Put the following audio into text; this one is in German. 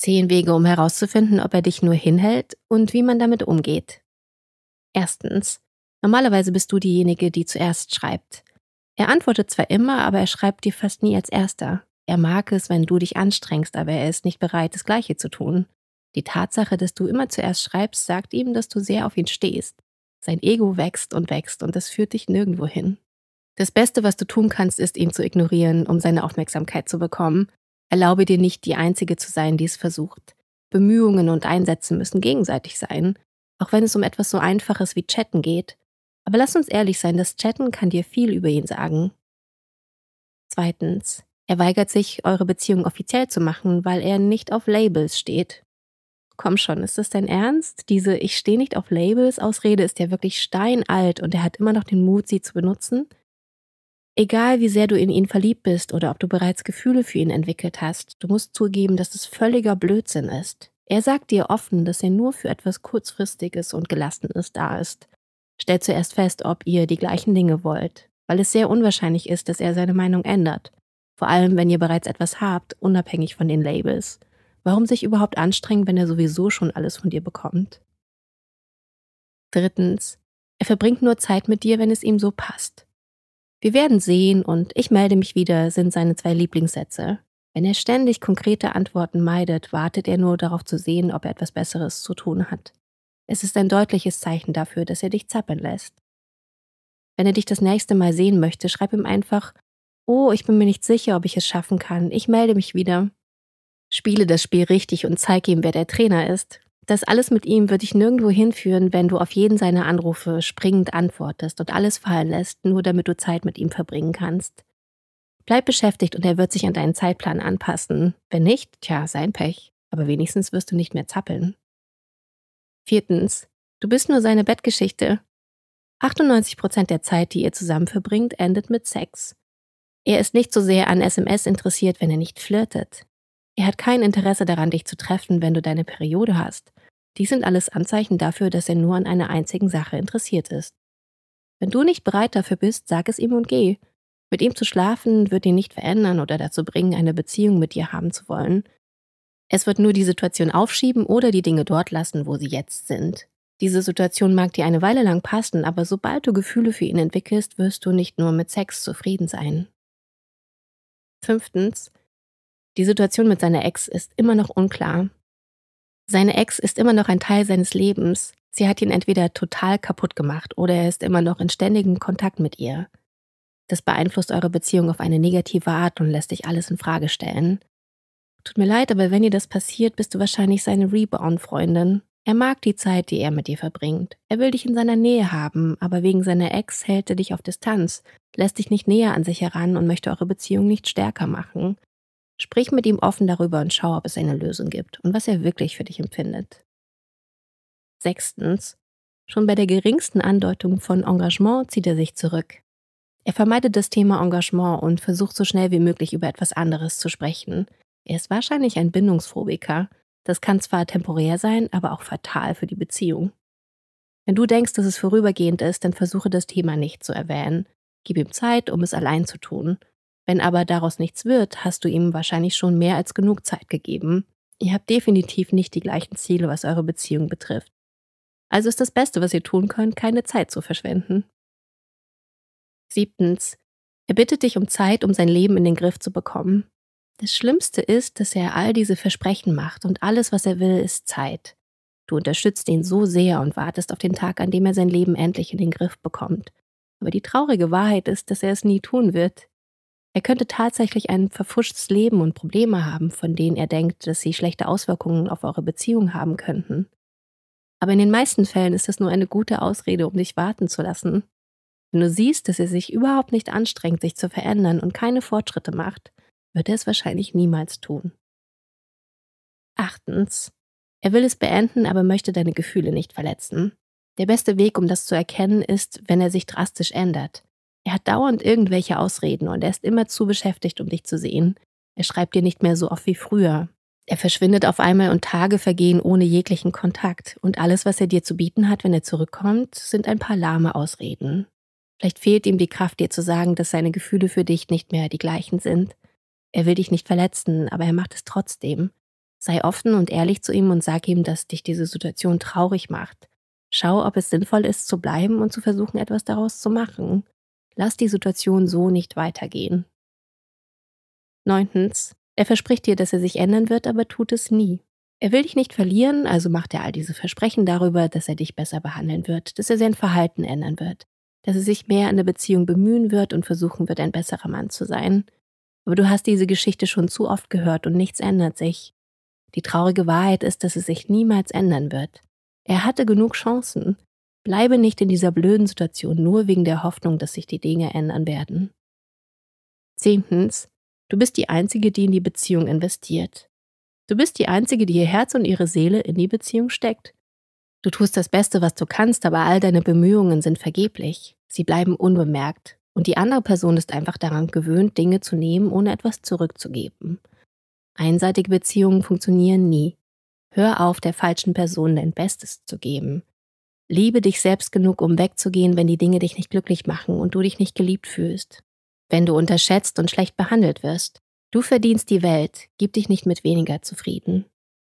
Zehn Wege, um herauszufinden, ob er dich nur hinhält und wie man damit umgeht. Erstens. Normalerweise bist du diejenige, die zuerst schreibt. Er antwortet zwar immer, aber er schreibt dir fast nie als erster. Er mag es, wenn du dich anstrengst, aber er ist nicht bereit, das Gleiche zu tun. Die Tatsache, dass du immer zuerst schreibst, sagt ihm, dass du sehr auf ihn stehst. Sein Ego wächst und wächst und das führt dich nirgendwo hin. Das Beste, was du tun kannst, ist, ihn zu ignorieren, um seine Aufmerksamkeit zu bekommen Erlaube dir nicht, die Einzige zu sein, die es versucht. Bemühungen und Einsätze müssen gegenseitig sein, auch wenn es um etwas so Einfaches wie Chatten geht. Aber lass uns ehrlich sein, das Chatten kann dir viel über ihn sagen. Zweitens, er weigert sich, eure Beziehung offiziell zu machen, weil er nicht auf Labels steht. Komm schon, ist das dein Ernst? Diese Ich stehe nicht auf Labels Ausrede ist ja wirklich steinalt und er hat immer noch den Mut, sie zu benutzen. Egal wie sehr du in ihn verliebt bist oder ob du bereits Gefühle für ihn entwickelt hast, du musst zugeben, dass es völliger Blödsinn ist. Er sagt dir offen, dass er nur für etwas Kurzfristiges und Gelassenes da ist. Stell zuerst fest, ob ihr die gleichen Dinge wollt, weil es sehr unwahrscheinlich ist, dass er seine Meinung ändert. Vor allem, wenn ihr bereits etwas habt, unabhängig von den Labels. Warum sich überhaupt anstrengen, wenn er sowieso schon alles von dir bekommt? Drittens, er verbringt nur Zeit mit dir, wenn es ihm so passt. Wir werden sehen und ich melde mich wieder sind seine zwei Lieblingssätze. Wenn er ständig konkrete Antworten meidet, wartet er nur darauf zu sehen, ob er etwas Besseres zu tun hat. Es ist ein deutliches Zeichen dafür, dass er dich zappeln lässt. Wenn er dich das nächste Mal sehen möchte, schreib ihm einfach, oh, ich bin mir nicht sicher, ob ich es schaffen kann, ich melde mich wieder. Spiele das Spiel richtig und zeig ihm, wer der Trainer ist. Das alles mit ihm wird dich nirgendwo hinführen, wenn du auf jeden seiner Anrufe springend antwortest und alles fallen lässt, nur damit du Zeit mit ihm verbringen kannst. Bleib beschäftigt und er wird sich an deinen Zeitplan anpassen. Wenn nicht, tja, sein Pech. Aber wenigstens wirst du nicht mehr zappeln. Viertens, du bist nur seine Bettgeschichte. 98 der Zeit, die ihr zusammen verbringt, endet mit Sex. Er ist nicht so sehr an SMS interessiert, wenn er nicht flirtet. Er hat kein Interesse daran, dich zu treffen, wenn du deine Periode hast. Dies sind alles Anzeichen dafür, dass er nur an einer einzigen Sache interessiert ist. Wenn du nicht bereit dafür bist, sag es ihm und geh. Mit ihm zu schlafen wird ihn nicht verändern oder dazu bringen, eine Beziehung mit dir haben zu wollen. Es wird nur die Situation aufschieben oder die Dinge dort lassen, wo sie jetzt sind. Diese Situation mag dir eine Weile lang passen, aber sobald du Gefühle für ihn entwickelst, wirst du nicht nur mit Sex zufrieden sein. Fünftens. Die Situation mit seiner Ex ist immer noch unklar. Seine Ex ist immer noch ein Teil seines Lebens. Sie hat ihn entweder total kaputt gemacht oder er ist immer noch in ständigem Kontakt mit ihr. Das beeinflusst eure Beziehung auf eine negative Art und lässt dich alles in Frage stellen. Tut mir leid, aber wenn dir das passiert, bist du wahrscheinlich seine Rebound-Freundin. Er mag die Zeit, die er mit dir verbringt. Er will dich in seiner Nähe haben, aber wegen seiner Ex hält er dich auf Distanz, lässt dich nicht näher an sich heran und möchte eure Beziehung nicht stärker machen. Sprich mit ihm offen darüber und schau, ob es eine Lösung gibt und was er wirklich für dich empfindet. Sechstens. Schon bei der geringsten Andeutung von Engagement zieht er sich zurück. Er vermeidet das Thema Engagement und versucht so schnell wie möglich über etwas anderes zu sprechen. Er ist wahrscheinlich ein Bindungsphobiker. Das kann zwar temporär sein, aber auch fatal für die Beziehung. Wenn du denkst, dass es vorübergehend ist, dann versuche das Thema nicht zu erwähnen. Gib ihm Zeit, um es allein zu tun. Wenn aber daraus nichts wird, hast du ihm wahrscheinlich schon mehr als genug Zeit gegeben. Ihr habt definitiv nicht die gleichen Ziele, was eure Beziehung betrifft. Also ist das Beste, was ihr tun könnt, keine Zeit zu verschwenden. Siebtens. Er bittet dich um Zeit, um sein Leben in den Griff zu bekommen. Das Schlimmste ist, dass er all diese Versprechen macht und alles, was er will, ist Zeit. Du unterstützt ihn so sehr und wartest auf den Tag, an dem er sein Leben endlich in den Griff bekommt. Aber die traurige Wahrheit ist, dass er es nie tun wird. Er könnte tatsächlich ein verfuschtes Leben und Probleme haben, von denen er denkt, dass sie schlechte Auswirkungen auf eure Beziehung haben könnten. Aber in den meisten Fällen ist das nur eine gute Ausrede, um dich warten zu lassen. Wenn du siehst, dass er sich überhaupt nicht anstrengt, sich zu verändern und keine Fortschritte macht, wird er es wahrscheinlich niemals tun. Achtens. Er will es beenden, aber möchte deine Gefühle nicht verletzen. Der beste Weg, um das zu erkennen, ist, wenn er sich drastisch ändert. Er hat dauernd irgendwelche Ausreden und er ist immer zu beschäftigt, um dich zu sehen. Er schreibt dir nicht mehr so oft wie früher. Er verschwindet auf einmal und Tage vergehen ohne jeglichen Kontakt. Und alles, was er dir zu bieten hat, wenn er zurückkommt, sind ein paar lahme Ausreden. Vielleicht fehlt ihm die Kraft, dir zu sagen, dass seine Gefühle für dich nicht mehr die gleichen sind. Er will dich nicht verletzen, aber er macht es trotzdem. Sei offen und ehrlich zu ihm und sag ihm, dass dich diese Situation traurig macht. Schau, ob es sinnvoll ist, zu bleiben und zu versuchen, etwas daraus zu machen. Lass die Situation so nicht weitergehen. Neuntens. Er verspricht dir, dass er sich ändern wird, aber tut es nie. Er will dich nicht verlieren, also macht er all diese Versprechen darüber, dass er dich besser behandeln wird, dass er sein Verhalten ändern wird, dass er sich mehr in der Beziehung bemühen wird und versuchen wird, ein besserer Mann zu sein. Aber du hast diese Geschichte schon zu oft gehört und nichts ändert sich. Die traurige Wahrheit ist, dass es sich niemals ändern wird. Er hatte genug Chancen. Bleibe nicht in dieser blöden Situation nur wegen der Hoffnung, dass sich die Dinge ändern werden. Zehntens, du bist die Einzige, die in die Beziehung investiert. Du bist die Einzige, die ihr Herz und ihre Seele in die Beziehung steckt. Du tust das Beste, was du kannst, aber all deine Bemühungen sind vergeblich. Sie bleiben unbemerkt. Und die andere Person ist einfach daran gewöhnt, Dinge zu nehmen, ohne etwas zurückzugeben. Einseitige Beziehungen funktionieren nie. Hör auf, der falschen Person dein Bestes zu geben. Liebe dich selbst genug, um wegzugehen, wenn die Dinge dich nicht glücklich machen und du dich nicht geliebt fühlst. Wenn du unterschätzt und schlecht behandelt wirst. Du verdienst die Welt, gib dich nicht mit weniger zufrieden.